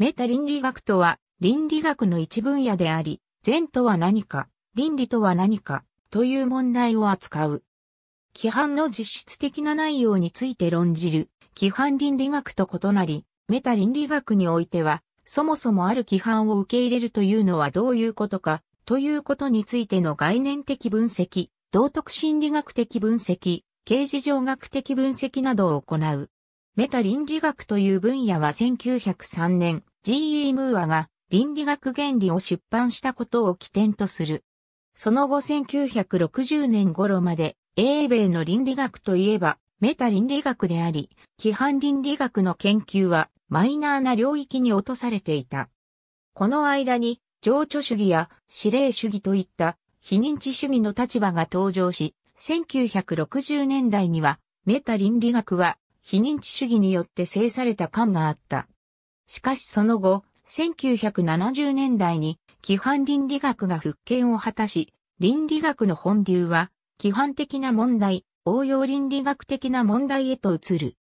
メタ倫理学とは、倫理学の一分野であり、善とは何か、倫理とは何か、という問題を扱う。規範の実質的な内容について論じる、規範倫理学と異なり、メタ倫理学においては、そもそもある規範を受け入れるというのはどういうことか、ということについての概念的分析、道徳心理学的分析、形事上学的分析などを行う。メタ倫理学という分野は1903年、G.E. ムーアが倫理学原理を出版したことを起点とする。その後1960年頃まで、英米の倫理学といえば、メタ倫理学であり、規範倫理学の研究はマイナーな領域に落とされていた。この間に、情緒主義や指令主義といった非認知主義の立場が登場し、1960年代にはメタ倫理学は非認知主義によって制された感があった。しかしその後、1970年代に規範倫理学が復権を果たし、倫理学の本流は、規範的な問題、応用倫理学的な問題へと移る。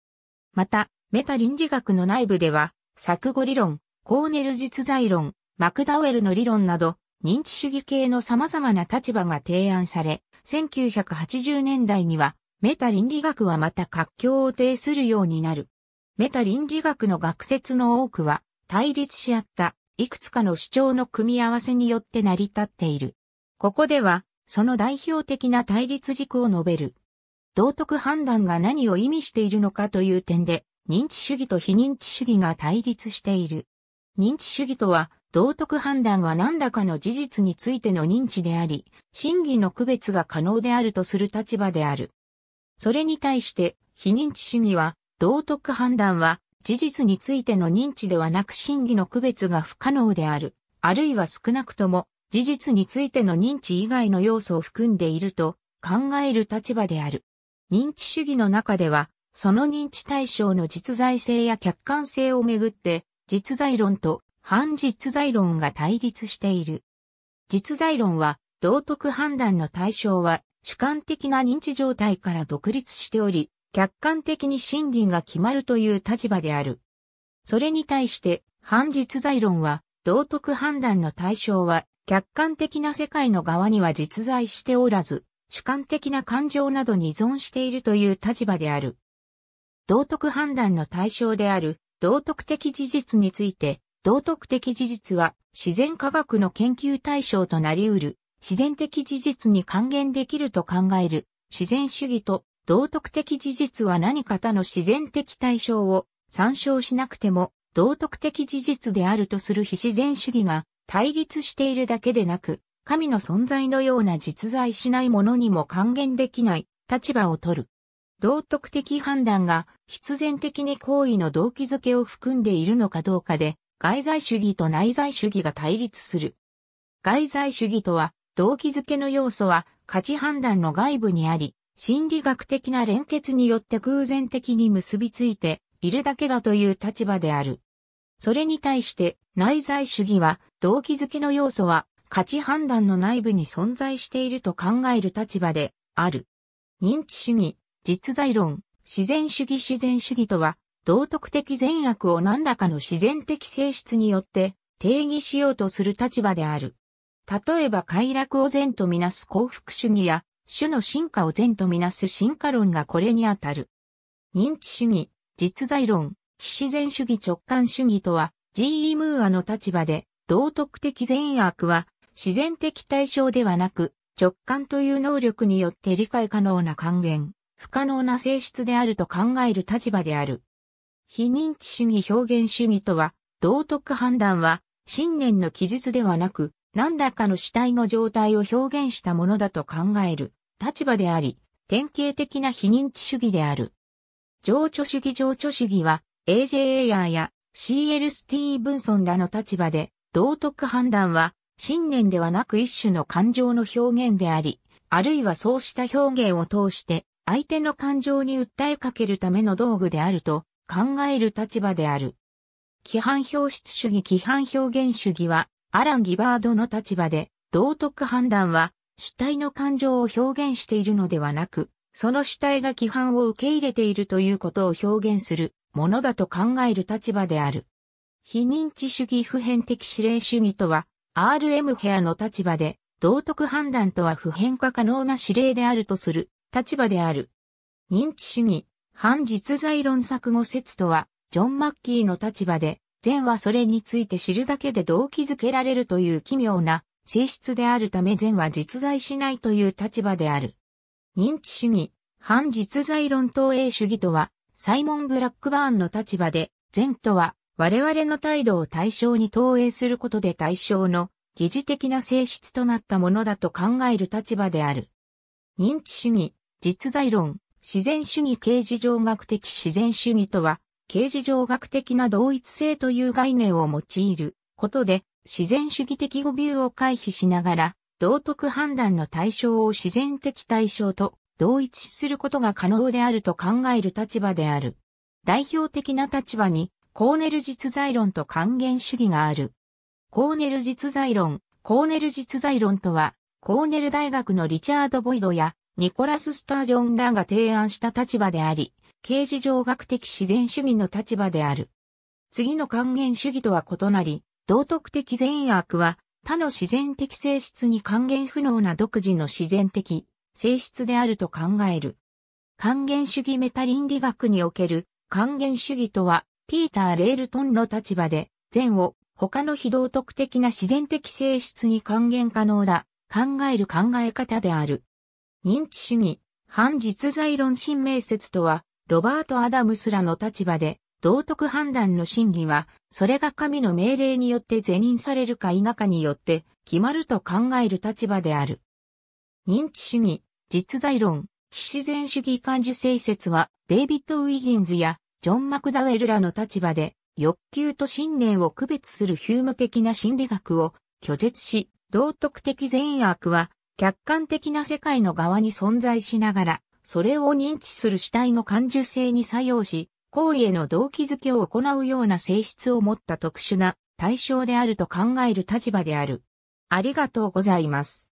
また、メタ倫理学の内部では、錯誤理論、コーネル実在論、マクダウェルの理論など、認知主義系の様々な立場が提案され、1980年代には、メタ倫理学はまた活況を呈するようになる。メタ倫理学の学説の多くは、対立し合ったいくつかの主張の組み合わせによって成り立っている。ここでは、その代表的な対立軸を述べる。道徳判断が何を意味しているのかという点で、認知主義と非認知主義が対立している。認知主義とは、道徳判断は何らかの事実についての認知であり、真偽の区別が可能であるとする立場である。それに対して、非認知主義は、道徳判断は、事実についての認知ではなく真偽の区別が不可能である。あるいは少なくとも、事実についての認知以外の要素を含んでいると考える立場である。認知主義の中では、その認知対象の実在性や客観性をめぐって、実在論と反実在論が対立している。実在論は、道徳判断の対象は主観的な認知状態から独立しており、客観的に真理が決まるという立場である。それに対して、反実在論は、道徳判断の対象は、客観的な世界の側には実在しておらず、主観的な感情などに依存しているという立場である。道徳判断の対象である道徳的事実について、道徳的事実は自然科学の研究対象となり得る、自然的事実に還元できると考える、自然主義と道徳的事実は何か他の自然的対象を参照しなくても道徳的事実であるとする非自然主義が対立しているだけでなく、神の存在のような実在しないものにも還元できない立場を取る。道徳的判断が必然的に行為の動機づけを含んでいるのかどうかで、外在主義と内在主義が対立する。外在主義とは、動機づけの要素は価値判断の外部にあり、心理学的な連結によって偶然的に結びついているだけだという立場である。それに対して内在主義は動機づけの要素は価値判断の内部に存在していると考える立場である。認知主義、実在論、自然主義自然主義とは道徳的善悪を何らかの自然的性質によって定義しようとする立場である。例えば快楽を善とみなす幸福主義や種の進化を善とみなす進化論がこれにあたる。認知主義、実在論、非自然主義直感主義とは、G.E. ムーアの立場で、道徳的善悪は、自然的対象ではなく、直感という能力によって理解可能な還元、不可能な性質であると考える立場である。非認知主義表現主義とは、道徳判断は、信念の記述ではなく、何らかの主体の状態を表現したものだと考える立場であり、典型的な非認知主義である。情緒主義情緒主義は、A.J. エイヤーや C.L. スティーブンソンらの立場で、道徳判断は、信念ではなく一種の感情の表現であり、あるいはそうした表現を通して、相手の感情に訴えかけるための道具であると考える立場である。規範表出主義規範表現主義は、アラン・ギバードの立場で、道徳判断は主体の感情を表現しているのではなく、その主体が規範を受け入れているということを表現するものだと考える立場である。非認知主義普遍的指令主義とは、RM ヘアの立場で、道徳判断とは普遍化可能な指令であるとする立場である。認知主義、反実在論作語説とは、ジョン・マッキーの立場で、善はそれについて知るだけで動機づけられるという奇妙な性質であるため善は実在しないという立場である。認知主義、反実在論投影主義とは、サイモン・ブラックバーンの立場で、善とは我々の態度を対象に投影することで対象の疑似的な性質となったものだと考える立場である。認知主義、実在論、自然主義形事上学的自然主義とは、形事上学的な同一性という概念を用いることで、自然主義的語尾を回避しながら、道徳判断の対象を自然的対象と同一視することが可能であると考える立場である。代表的な立場に、コーネル実在論と還元主義がある。コーネル実在論、コーネル実在論とは、コーネル大学のリチャード・ボイドや、ニコラス・スタージョンらが提案した立場であり、形事上学的自然主義の立場である。次の還元主義とは異なり、道徳的善悪は他の自然的性質に還元不能な独自の自然的性質であると考える。還元主義メタ倫理学における還元主義とは、ピーター・レールトンの立場で、善を他の非道徳的な自然的性質に還元可能だ、考える考え方である。認知主義、反実在論神明説とは、ロバート・アダムスらの立場で、道徳判断の審議は、それが神の命令によって是認されるか否かによって決まると考える立場である。認知主義、実在論、非自然主義感受性説は、デイビッド・ウィギンズやジョン・マクダウェルらの立場で、欲求と信念を区別するヒューム的な心理学を拒絶し、道徳的善悪は客観的な世界の側に存在しながら、それを認知する主体の感受性に作用し、行為への動機づけを行うような性質を持った特殊な対象であると考える立場である。ありがとうございます。